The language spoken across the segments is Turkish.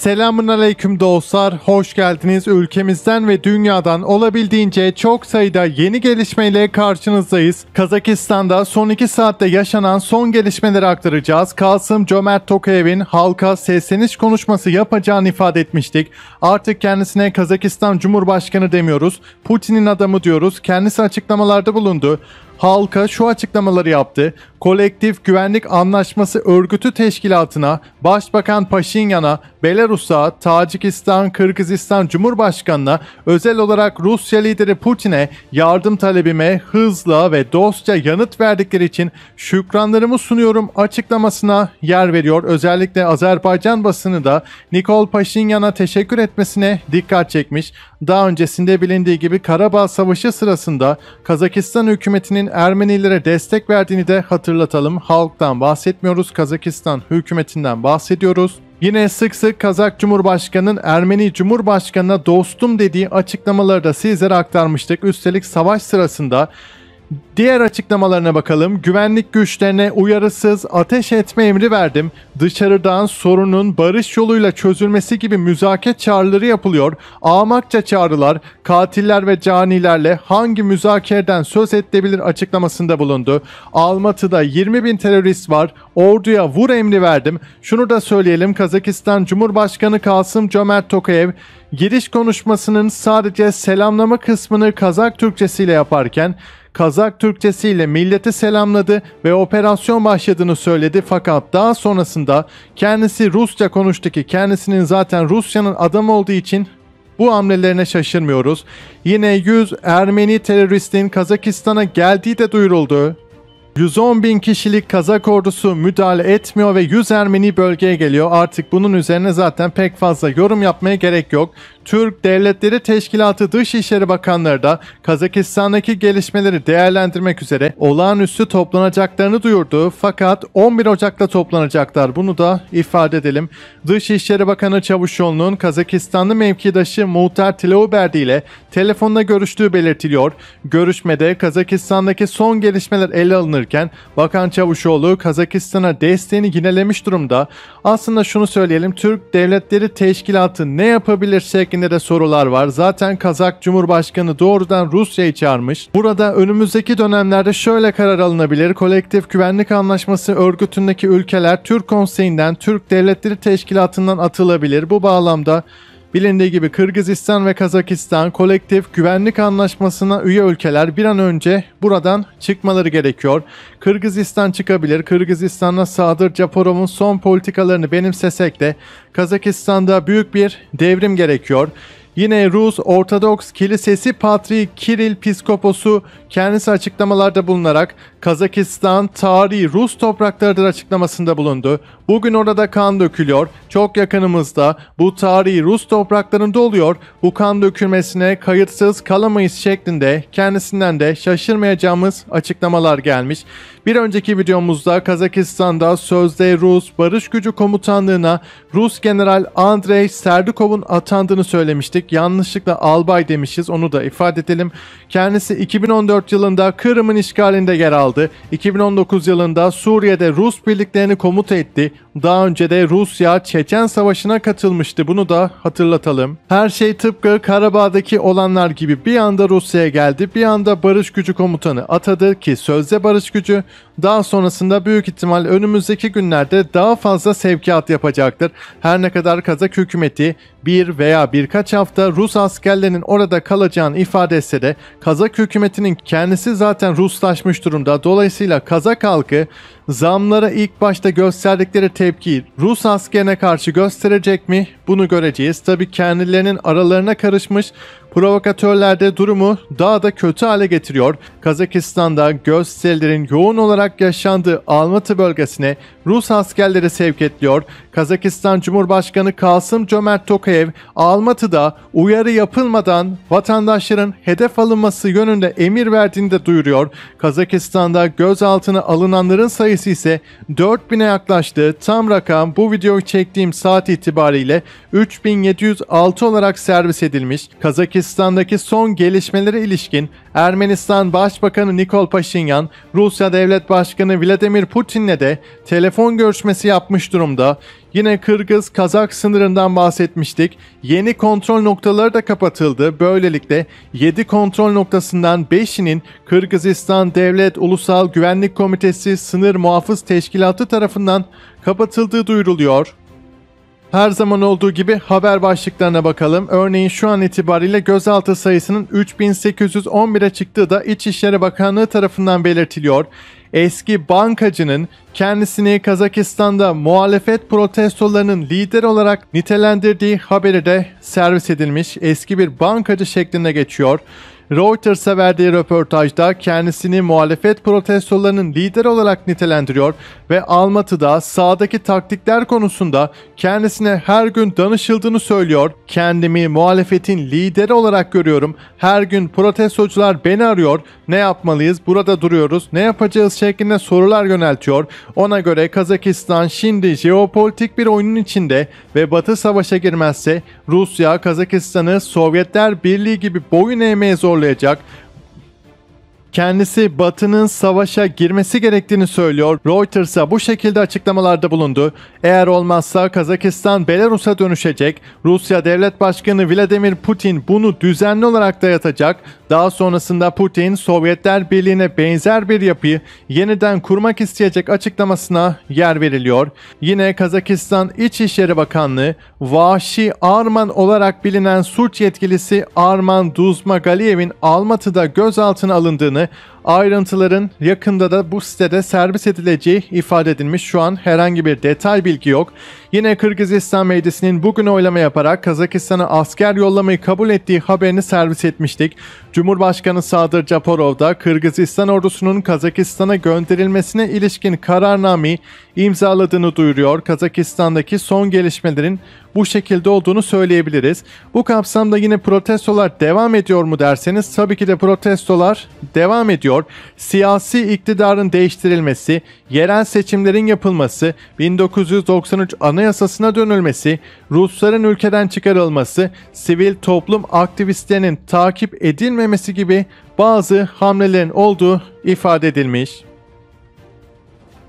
Selamun Aleyküm dostlar, hoş geldiniz. Ülkemizden ve dünyadan olabildiğince çok sayıda yeni gelişmeyle karşınızdayız. Kazakistan'da son 2 saatte yaşanan son gelişmeleri aktaracağız. Kasım Cömert Tokayev'in halka sesleniş konuşması yapacağını ifade etmiştik. Artık kendisine Kazakistan Cumhurbaşkanı demiyoruz, Putin'in adamı diyoruz. Kendisi açıklamalarda bulundu halka şu açıklamaları yaptı. Kolektif Güvenlik Anlaşması Örgütü Teşkilatı'na, Başbakan Paşinyan'a, Belarus'a, Tacikistan, Kırgızistan Cumhurbaşkanı'na, özel olarak Rusya lideri Putin'e yardım talebime hızla ve dostça yanıt verdikleri için şükranlarımı sunuyorum açıklamasına yer veriyor. Özellikle Azerbaycan basını da Nikol Paşinyan'a teşekkür etmesine dikkat çekmiş. Daha öncesinde bilindiği gibi Karabağ Savaşı sırasında Kazakistan hükümetinin Ermenilere destek verdiğini de hatırlatalım. Halktan bahsetmiyoruz, Kazakistan hükümetinden bahsediyoruz. Yine sık sık Kazak Cumhurbaşkanı'nın Ermeni Cumhurbaşkanı'na dostum dediği açıklamaları da sizlere aktarmıştık. Üstelik savaş sırasında Diğer açıklamalarına bakalım. Güvenlik güçlerine uyarısız ateş etme emri verdim. Dışarıdan sorunun barış yoluyla çözülmesi gibi müzakere çağrıları yapılıyor. Ağmakça çağrılar katiller ve canilerle hangi müzakereden söz edilebilir açıklamasında bulundu. Almatı'da 20 bin terörist var. Orduya vur emri verdim. Şunu da söyleyelim Kazakistan Cumhurbaşkanı Kasım Cömert Tokayev giriş konuşmasının sadece selamlama kısmını Kazak Türkçesiyle yaparken Kazak Türkçesiyle milleti selamladı ve operasyon başladığını söyledi fakat daha sonrasında kendisi Rusça konuştu ki kendisinin zaten Rusya'nın adamı olduğu için bu hamlelerine şaşırmıyoruz. Yine 100 Ermeni teröristin Kazakistan'a geldiği de duyuruldu. 110 bin kişilik Kazak ordusu müdahale etmiyor ve 100 Ermeni bölgeye geliyor. Artık bunun üzerine zaten pek fazla yorum yapmaya gerek yok. Türk Devletleri Teşkilatı Dışişleri Bakanları da Kazakistan'daki gelişmeleri değerlendirmek üzere olağanüstü toplanacaklarını duyurdu. Fakat 11 Ocak'ta toplanacaklar. Bunu da ifade edelim. Dışişleri Bakanı Çavuşoğlu'nun Kazakistanlı mevkidaşı Muhtar Tilauberdi ile telefonla görüştüğü belirtiliyor. Görüşmede Kazakistan'daki son gelişmeler ele alınırken Bakan Çavuşoğlu Kazakistan'a desteğini yinelemiş durumda. Aslında şunu söyleyelim Türk Devletleri Teşkilatı ne yapabilir ilişkinde de sorular var. Zaten Kazak Cumhurbaşkanı doğrudan Rusya'yı çağırmış. Burada önümüzdeki dönemlerde şöyle karar alınabilir. Kolektif Güvenlik Anlaşması örgütündeki ülkeler Türk Konseyi'nden, Türk Devletleri Teşkilatı'ndan atılabilir. Bu bağlamda Bilindiği gibi Kırgızistan ve Kazakistan kolektif güvenlik anlaşmasına üye ülkeler bir an önce buradan çıkmaları gerekiyor. Kırgızistan çıkabilir. Kırgızistan'a Sadır Japorov'un son politikalarını benimsesek de Kazakistan'da büyük bir devrim gerekiyor. Yine Rus Ortodoks Kilisesi Patriği Kiril Piskoposu kendisi açıklamalarda bulunarak Kazakistan tarihi Rus topraklarıdır açıklamasında bulundu. Bugün orada kan dökülüyor. Çok yakınımızda bu tarihi Rus topraklarında oluyor. Bu kan dökülmesine kayıtsız kalamayız şeklinde kendisinden de şaşırmayacağımız açıklamalar gelmiş. Bir önceki videomuzda Kazakistan'da sözde Rus Barış Gücü Komutanlığı'na Rus General Andrei Serdukov'un atandığını söylemiştik. Yanlışlıkla albay demişiz onu da ifade edelim. Kendisi 2014 yılında Kırım'ın işgalinde yer aldı. 2019 yılında Suriye'de Rus birliklerini komuta etti. Daha önce de Rusya Çeçen Savaşı'na katılmıştı. Bunu da hatırlatalım. Her şey tıpkı Karabağ'daki olanlar gibi bir anda Rusya'ya geldi. Bir anda barış gücü komutanı atadı ki sözde barış gücü daha sonrasında büyük ihtimal önümüzdeki günlerde daha fazla sevkiyat yapacaktır. Her ne kadar Kazak hükümeti bir veya birkaç hafta Rus askerlerinin orada kalacağını ifade etse de Kazak hükümetinin kendisi zaten Ruslaşmış durumda. Dolayısıyla Kazak halkı Zamlara ilk başta gösterdikleri tepkiyi Rus askerine karşı gösterecek mi? Bunu göreceğiz. Tabii kendilerinin aralarına karışmış Provokatörler de durumu daha da kötü hale getiriyor. Kazakistan'da gösterilerin yoğun olarak yaşandığı Almatı bölgesine Rus askerleri sevk ediliyor. Kazakistan Cumhurbaşkanı Kasım Cömert Tokayev, Almatı'da uyarı yapılmadan vatandaşların hedef alınması yönünde emir verdiğini de duyuruyor. Kazakistan'da gözaltına alınanların sayısı ise 4000'e yaklaştı. Tam rakam bu videoyu çektiğim saat itibariyle 3706 olarak servis edilmiş. Kazakistan Pakistan'daki son gelişmelere ilişkin Ermenistan Başbakanı Nikol Paşinyan, Rusya Devlet Başkanı Vladimir Putin'le de telefon görüşmesi yapmış durumda. Yine Kırgız-Kazak sınırından bahsetmiştik. Yeni kontrol noktaları da kapatıldı. Böylelikle 7 kontrol noktasından 5'inin Kırgızistan Devlet Ulusal Güvenlik Komitesi Sınır Muhafız Teşkilatı tarafından kapatıldığı duyuruluyor. Her zaman olduğu gibi haber başlıklarına bakalım. Örneğin şu an itibariyle gözaltı sayısının 3811'e çıktığı da İçişleri Bakanlığı tarafından belirtiliyor. Eski bankacının kendisini Kazakistan'da muhalefet protestolarının lider olarak nitelendirdiği haberi de servis edilmiş eski bir bankacı şeklinde geçiyor. Reuters'a verdiği röportajda kendisini muhalefet protestolarının lideri olarak nitelendiriyor ve Almatı'da sağdaki taktikler konusunda kendisine her gün danışıldığını söylüyor. Kendimi muhalefetin lideri olarak görüyorum. Her gün protestocular beni arıyor. Ne yapmalıyız? Burada duruyoruz. Ne yapacağız? şeklinde sorular yöneltiyor. Ona göre Kazakistan şimdi jeopolitik bir oyunun içinde ve Batı savaşa girmezse Rusya Kazakistan'ı Sovyetler Birliği gibi boyun eğmeye zorlayacak zorlayacak Kendisi Batı'nın savaşa girmesi gerektiğini söylüyor. Reuters'a bu şekilde açıklamalarda bulundu. Eğer olmazsa Kazakistan Belarus'a dönüşecek. Rusya Devlet Başkanı Vladimir Putin bunu düzenli olarak dayatacak. Daha sonrasında Putin Sovyetler Birliği'ne benzer bir yapıyı yeniden kurmak isteyecek açıklamasına yer veriliyor. Yine Kazakistan İçişleri Bakanlığı Vahşi Arman olarak bilinen suç yetkilisi Arman Duzmagaliyev'in Almatı'da gözaltına alındığını planı. Ayrıntıların yakında da bu sitede servis edileceği ifade edilmiş. Şu an herhangi bir detay bilgi yok. Yine Kırgızistan Meclisi'nin bugün oylama yaparak Kazakistan'a asker yollamayı kabul ettiği haberini servis etmiştik. Cumhurbaşkanı Sadır Japarov da Kırgızistan ordusunun Kazakistan'a gönderilmesine ilişkin kararnameyi imzaladığını duyuruyor. Kazakistan'daki son gelişmelerin bu şekilde olduğunu söyleyebiliriz. Bu kapsamda yine protestolar devam ediyor mu derseniz tabii ki de protestolar devam ediyor. Siyasi iktidarın değiştirilmesi, yerel seçimlerin yapılması, 1993 anayasasına dönülmesi, Rusların ülkeden çıkarılması, sivil toplum aktivistlerinin takip edilmemesi gibi bazı hamlelerin olduğu ifade edilmiş.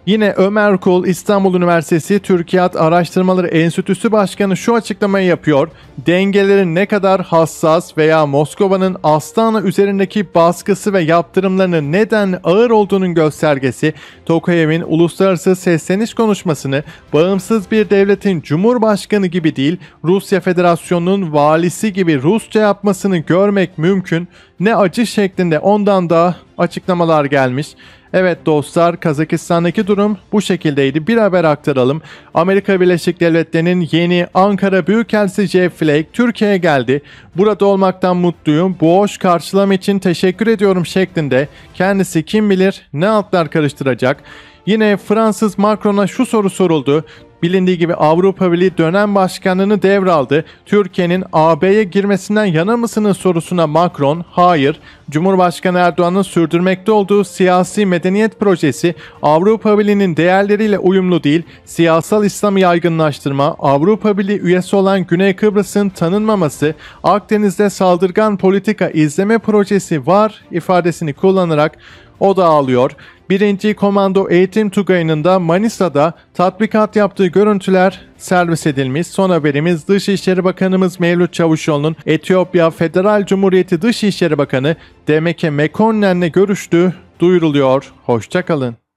Yine Ömer Kul İstanbul Üniversitesi Türkiyat Araştırmaları Enstitüsü Başkanı şu açıklamayı yapıyor. Dengelerin ne kadar hassas veya Moskova'nın Astana üzerindeki baskısı ve yaptırımlarının neden ağır olduğunun göstergesi Tokayev'in uluslararası sesleniş konuşmasını bağımsız bir devletin cumhurbaşkanı gibi değil Rusya Federasyonu'nun valisi gibi Rusça yapmasını görmek mümkün. Ne acı şeklinde ondan da açıklamalar gelmiş. Evet dostlar Kazakistan'daki durum bu şekildeydi. Bir haber aktaralım. Amerika Birleşik Devletleri'nin yeni Ankara Büyükelçisi Jeff Flake Türkiye'ye geldi. Burada olmaktan mutluyum. Bu hoş karşılama için teşekkür ediyorum şeklinde. Kendisi kim bilir ne altlar karıştıracak. Yine Fransız Macron'a şu soru soruldu. Bilindiği gibi Avrupa Birliği dönem başkanlığını devraldı. Türkiye'nin AB'ye girmesinden yana mısınız sorusuna Macron hayır, Cumhurbaşkanı Erdoğan'ın sürdürmekte olduğu siyasi medeniyet projesi Avrupa Birliği'nin değerleriyle uyumlu değil, siyasal İslam'ı yaygınlaştırma, Avrupa Birliği üyesi olan Güney Kıbrıs'ın tanınmaması, Akdeniz'de saldırgan politika izleme projesi var ifadesini kullanarak o da ağlıyor. 1. Komando Eğitim Tugayı'nın da Manisa'da tatbikat yaptığı görüntüler servis edilmiş. Son haberimiz Dışişleri Bakanımız Mevlüt Çavuşoğlu'nun Etiyopya Federal Cumhuriyeti Dışişleri Bakanı Demeke Mekonnenle görüştüğü duyuruluyor. Hoşçakalın.